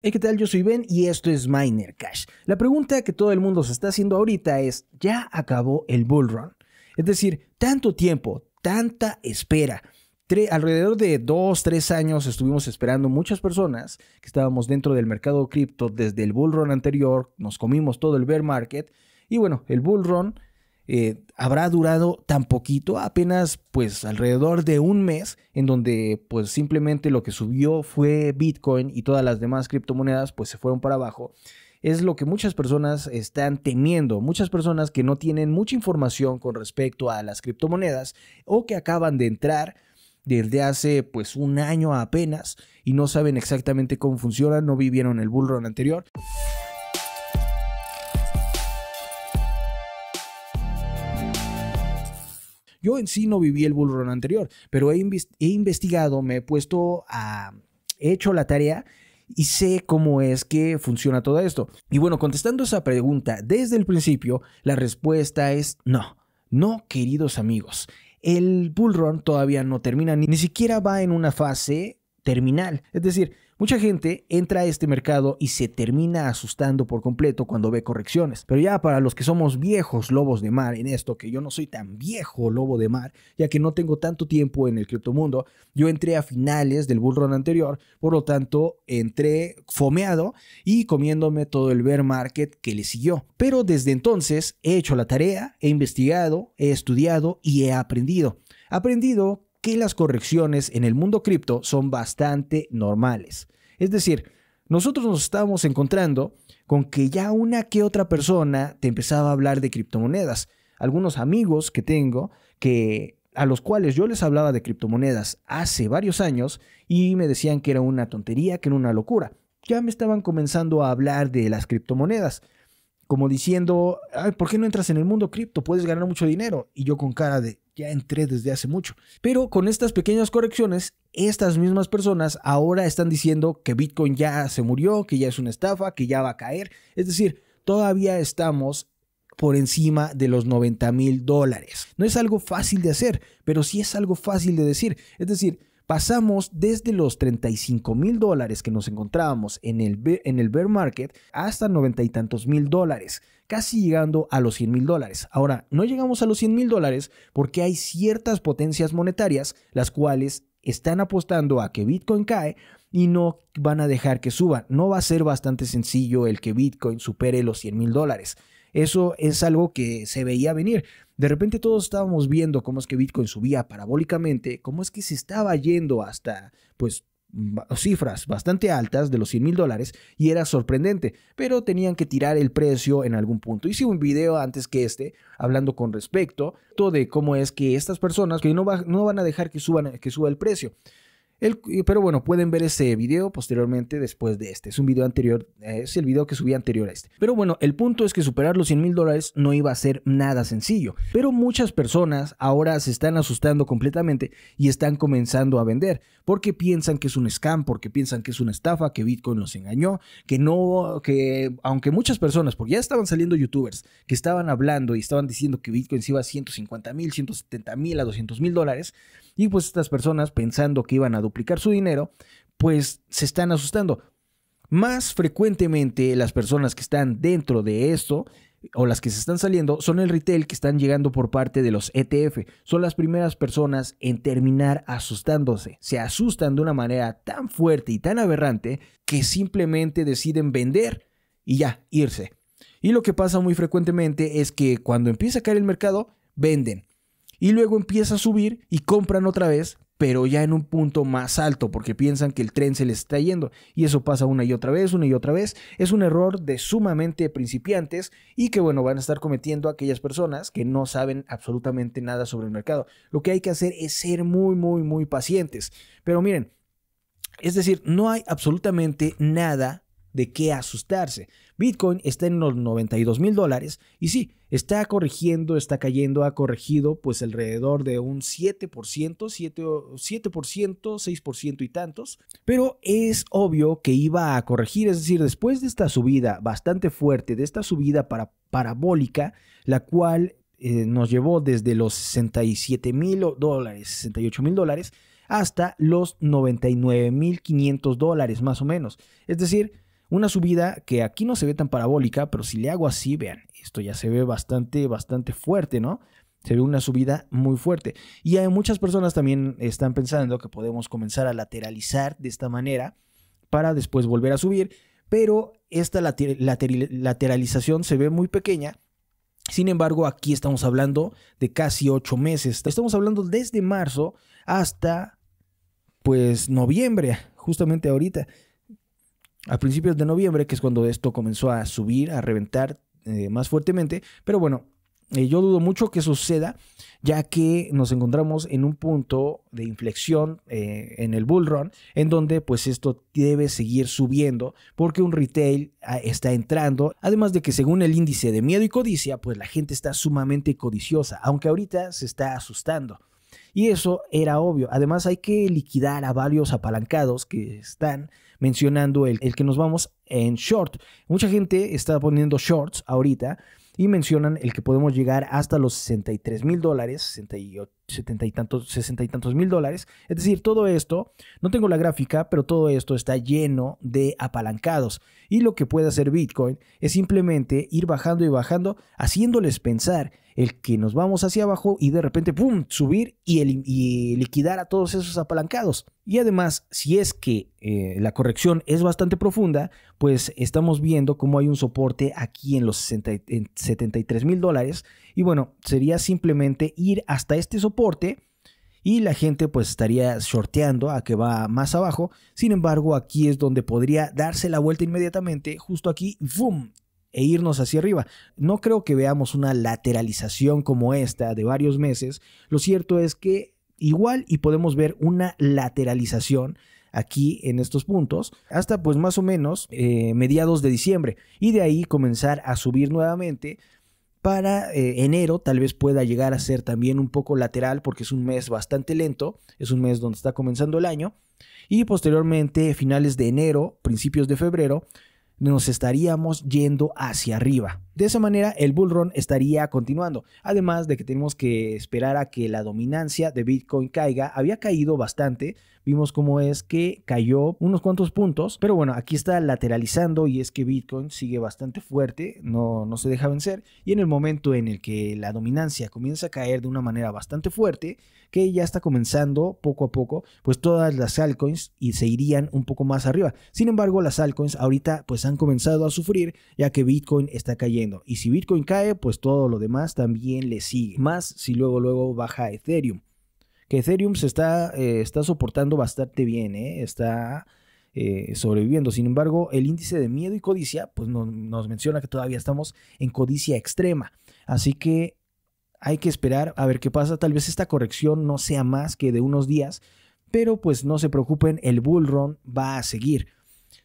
Hey, ¿qué tal? Yo soy Ben y esto es Miner Cash. La pregunta que todo el mundo se está haciendo ahorita es, ¿ya acabó el bull run? Es decir, tanto tiempo, tanta espera. alrededor de dos, tres años estuvimos esperando muchas personas que estábamos dentro del mercado cripto desde el bull run anterior, nos comimos todo el bear market y bueno, el bull run eh, habrá durado tan poquito, apenas pues alrededor de un mes, en donde pues simplemente lo que subió fue Bitcoin y todas las demás criptomonedas pues se fueron para abajo es lo que muchas personas están temiendo, muchas personas que no tienen mucha información con respecto a las criptomonedas o que acaban de entrar desde hace pues un año apenas y no saben exactamente cómo funcionan, no vivieron el bullrun anterior. Yo en sí no viví el bullrun anterior, pero he, investigado, me he puesto a... he hecho la tarea y sé cómo es que funciona todo esto. Y bueno, contestando esa pregunta desde el principio, la respuesta es no. No, queridos amigos. El bullrun todavía no termina, ni siquiera va en una fase terminal. Es decir, Mucha gente entra a este mercado y se termina asustando por completo cuando ve correcciones. Pero ya para los que somos viejos lobos de mar en esto, que yo no soy tan viejo lobo de mar, ya que no tengo tanto tiempo en el criptomundo, yo entré a finales del bullrun anterior, por lo tanto entré fomeado y comiéndome todo el bear market que le siguió. Pero desde entonces he hecho la tarea, he investigado, he estudiado y he aprendido. Aprendido las correcciones en el mundo cripto son bastante normales. Es decir, nosotros nos estábamos encontrando con que ya una que otra persona te empezaba a hablar de criptomonedas. Algunos amigos que tengo que a los cuales yo les hablaba de criptomonedas hace varios años y me decían que era una tontería, que era una locura. Ya me estaban comenzando a hablar de las criptomonedas, como diciendo, ¿por qué no entras en el mundo cripto? Puedes ganar mucho dinero. Y yo con cara de, ya entré desde hace mucho. Pero con estas pequeñas correcciones, estas mismas personas ahora están diciendo que Bitcoin ya se murió, que ya es una estafa, que ya va a caer. Es decir, todavía estamos por encima de los 90 mil dólares. No es algo fácil de hacer, pero sí es algo fácil de decir. Es decir, pasamos desde los 35 mil dólares que nos encontrábamos en el, en el bear market hasta 90 y tantos mil dólares, casi llegando a los 100 mil dólares. Ahora, no llegamos a los 100 mil dólares porque hay ciertas potencias monetarias las cuales están apostando a que Bitcoin cae y no van a dejar que suba. No va a ser bastante sencillo el que Bitcoin supere los 100 mil dólares. Eso es algo que se veía venir. De repente todos estábamos viendo cómo es que Bitcoin subía parabólicamente, cómo es que se estaba yendo hasta, pues, cifras bastante altas de los 100 mil dólares y era sorprendente, pero tenían que tirar el precio en algún punto. Hice un video antes que este hablando con respecto de cómo es que estas personas que no, no van a dejar que, suban, que suba el precio pero bueno, pueden ver ese video posteriormente después de este. Es un video anterior, eh, es el video que subí anterior a este. Pero bueno, el punto es que superar los 100 mil dólares no iba a ser nada sencillo. Pero muchas personas ahora se están asustando completamente y están comenzando a vender porque piensan que es un scam, porque piensan que es una estafa, que Bitcoin los engañó, que no, que aunque muchas personas, porque ya estaban saliendo youtubers que estaban hablando y estaban diciendo que Bitcoin se iba a 150 mil, 170 mil, a 200 mil dólares, y pues estas personas pensando que iban a duplicar su dinero, pues se están asustando. Más frecuentemente las personas que están dentro de esto o las que se están saliendo son el retail que están llegando por parte de los ETF. Son las primeras personas en terminar asustándose. Se asustan de una manera tan fuerte y tan aberrante que simplemente deciden vender y ya, irse. Y lo que pasa muy frecuentemente es que cuando empieza a caer el mercado, venden. Y luego empieza a subir y compran otra vez pero ya en un punto más alto, porque piensan que el tren se les está yendo. Y eso pasa una y otra vez, una y otra vez. Es un error de sumamente principiantes y que, bueno, van a estar cometiendo aquellas personas que no saben absolutamente nada sobre el mercado. Lo que hay que hacer es ser muy, muy, muy pacientes. Pero miren, es decir, no hay absolutamente nada de qué asustarse. Bitcoin está en los 92 mil dólares y sí, está corrigiendo, está cayendo, ha corregido pues alrededor de un 7%, 7, 6% y tantos, pero es obvio que iba a corregir, es decir, después de esta subida bastante fuerte, de esta subida para, parabólica, la cual eh, nos llevó desde los 67 mil dólares, 68 mil dólares, hasta los 99 mil 500 dólares más o menos. Es decir, una subida que aquí no se ve tan parabólica, pero si le hago así, vean, esto ya se ve bastante, bastante fuerte, ¿no? Se ve una subida muy fuerte. Y hay muchas personas también están pensando que podemos comenzar a lateralizar de esta manera para después volver a subir, pero esta lateralización se ve muy pequeña. Sin embargo, aquí estamos hablando de casi ocho meses. Estamos hablando desde marzo hasta pues noviembre, justamente ahorita a principios de noviembre, que es cuando esto comenzó a subir, a reventar eh, más fuertemente. Pero bueno, eh, yo dudo mucho que suceda, ya que nos encontramos en un punto de inflexión eh, en el bull run, en donde pues esto debe seguir subiendo, porque un retail ah, está entrando, además de que según el índice de miedo y codicia, pues la gente está sumamente codiciosa, aunque ahorita se está asustando. Y eso era obvio. Además, hay que liquidar a varios apalancados que están mencionando el, que nos vamos en short. Mucha gente está poniendo shorts ahorita y mencionan el que podemos llegar hasta los 63 mil dólares, 68, 70 y tantos, 60 y tantos mil dólares. Es decir, todo esto, no tengo la gráfica, pero todo esto está lleno de apalancados. Y lo que puede hacer Bitcoin es simplemente ir bajando y bajando, haciéndoles pensar el que nos vamos hacia abajo y de repente, ¡pum!, subir y, liquidar a todos esos apalancados. Y además, si es que eh, la corrección es bastante profunda, pues estamos viendo cómo hay un soporte aquí en los 73 mil dólares. Y bueno, sería simplemente ir hasta este soporte y la gente pues estaría sorteando a que va más abajo. Sin embargo, aquí es donde podría darse la vuelta inmediatamente, justo aquí, ¡pum! e irnos hacia arriba. No creo que veamos una lateralización como esta de varios meses. Lo cierto es que igual y podemos ver una lateralización aquí en estos puntos hasta pues más o menos eh, mediados de diciembre y de ahí comenzar a subir nuevamente para eh, enero tal vez pueda llegar a ser también un poco lateral porque es un mes bastante lento, es un mes donde está comenzando el año y posteriormente finales de enero, principios de febrero nos estaríamos yendo hacia arriba. De esa manera el bull run estaría continuando, además de que tenemos que esperar a que la dominancia de Bitcoin caiga, había caído bastante, vimos cómo es que cayó unos cuantos puntos, pero bueno, aquí está lateralizando y es que Bitcoin sigue bastante fuerte, no, no se deja vencer y en el momento en el que la dominancia comienza a caer de una manera bastante fuerte, que ya está comenzando poco a poco, pues todas las altcoins y se irían un poco más arriba. Sin embargo, las altcoins ahorita pues han comenzado a sufrir ya que Bitcoin está cayendo y si Bitcoin cae, pues todo lo demás también le sigue, más si luego luego baja Ethereum que Ethereum se está, eh, soportando bastante bien, ¿eh? está eh, sobreviviendo. Sin embargo, el índice de miedo y codicia pues nos menciona que todavía estamos en codicia extrema. Así que hay que esperar a ver qué pasa. Tal vez esta corrección no sea más que de unos días, pero pues no se preocupen, el bull run va a seguir.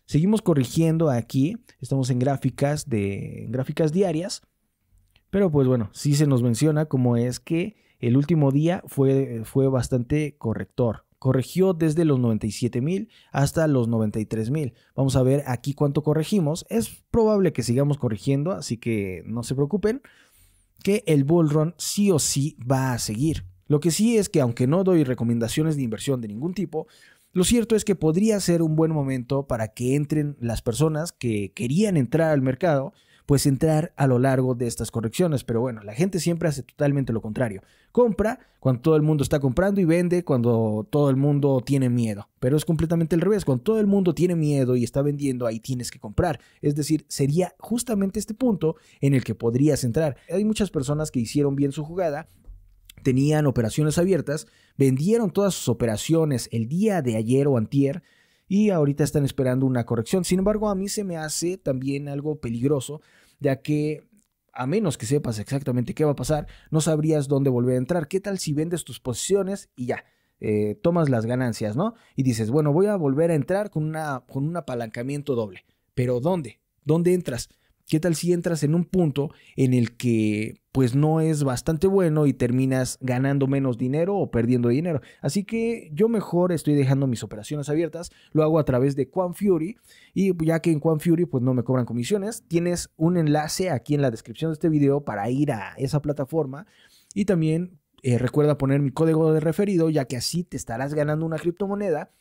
Seguimos corrigiendo aquí, estamos en gráficas de gráficas diarias, pero pues bueno, sí se nos menciona como es que el último día fue, fue bastante corrector. Corrigió desde los $97,000 mil hasta los $93,000. mil. Vamos a ver aquí cuánto corregimos. Es probable que sigamos corrigiendo, así que no se preocupen que el bull run sí o sí va a seguir. Lo que sí es que aunque no doy recomendaciones de inversión de ningún tipo, lo cierto es que podría ser un buen momento para que entren las personas que querían entrar al mercado pues entrar a lo largo de estas correcciones. Pero bueno, la gente siempre hace totalmente lo contrario. Compra cuando todo el mundo está comprando y vende cuando todo el mundo tiene miedo. Pero es completamente al revés. Cuando todo el mundo tiene miedo y está vendiendo, ahí tienes que comprar. Es decir, sería justamente este punto en el que podrías entrar. Hay muchas personas que hicieron bien su jugada, tenían operaciones abiertas, vendieron todas sus operaciones el día de ayer o antier y ahorita están esperando una corrección. Sin embargo, a mí se me hace también algo peligroso, ya que a menos que sepas exactamente qué va a pasar, no sabrías dónde volver a entrar. ¿Qué tal si vendes tus posiciones y ya? Eh, tomas las ganancias, ¿no? Y dices, bueno, voy a volver a entrar con, una, con un apalancamiento doble. ¿Pero dónde? ¿Dónde entras? ¿Qué tal si entras en un punto en el que pues no es bastante bueno y terminas ganando menos dinero o perdiendo dinero? Así que yo mejor estoy dejando mis operaciones abiertas, lo hago a través de Fury y ya que en Fury pues no me cobran comisiones, tienes un enlace aquí en la descripción de este video para ir a esa plataforma y también eh, recuerda poner mi código de referido ya que así te estarás ganando una criptomoneda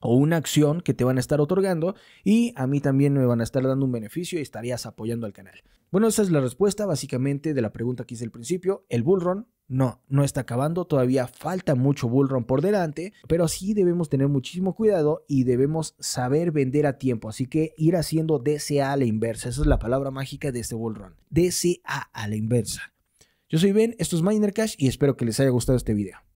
o una acción que te van a estar otorgando y a mí también me van a estar dando un beneficio y estarías apoyando al canal. Bueno, esa es la respuesta básicamente de la pregunta que hice al principio. El bullrun no, no está acabando, todavía falta mucho bullrun por delante, pero sí debemos tener muchísimo cuidado y debemos saber vender a tiempo, así que ir haciendo DCA a la inversa, esa es la palabra mágica de este bullrun, DCA a la inversa. Yo soy Ben, esto es Miner Cash y espero que les haya gustado este video.